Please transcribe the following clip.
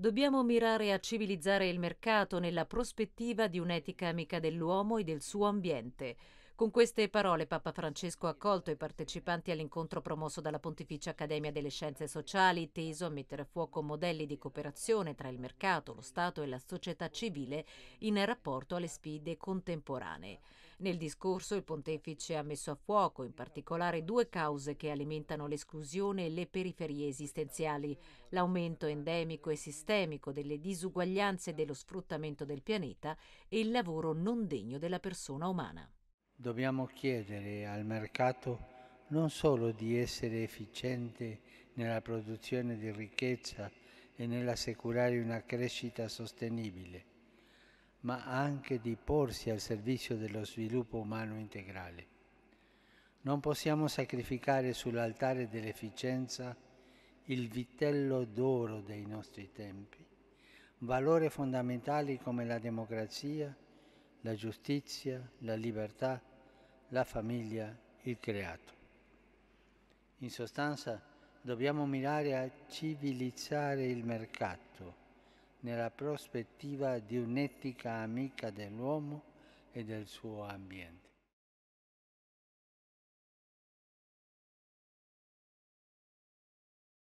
Dobbiamo mirare a civilizzare il mercato nella prospettiva di un'etica amica dell'uomo e del suo ambiente, con queste parole Papa Francesco ha accolto i partecipanti all'incontro promosso dalla Pontificia Accademia delle Scienze Sociali, teso a mettere a fuoco modelli di cooperazione tra il mercato, lo Stato e la società civile in rapporto alle sfide contemporanee. Nel discorso il pontefice ha messo a fuoco in particolare due cause che alimentano l'esclusione e le periferie esistenziali, l'aumento endemico e sistemico delle disuguaglianze e dello sfruttamento del pianeta e il lavoro non degno della persona umana. Dobbiamo chiedere al mercato non solo di essere efficiente nella produzione di ricchezza e nell'assicurare una crescita sostenibile, ma anche di porsi al servizio dello sviluppo umano integrale. Non possiamo sacrificare sull'altare dell'efficienza il vitello d'oro dei nostri tempi, valori fondamentali come la democrazia, la giustizia, la libertà, la famiglia, il creato. In sostanza dobbiamo mirare a civilizzare il mercato nella prospettiva di un'etica amica dell'uomo e del suo ambiente.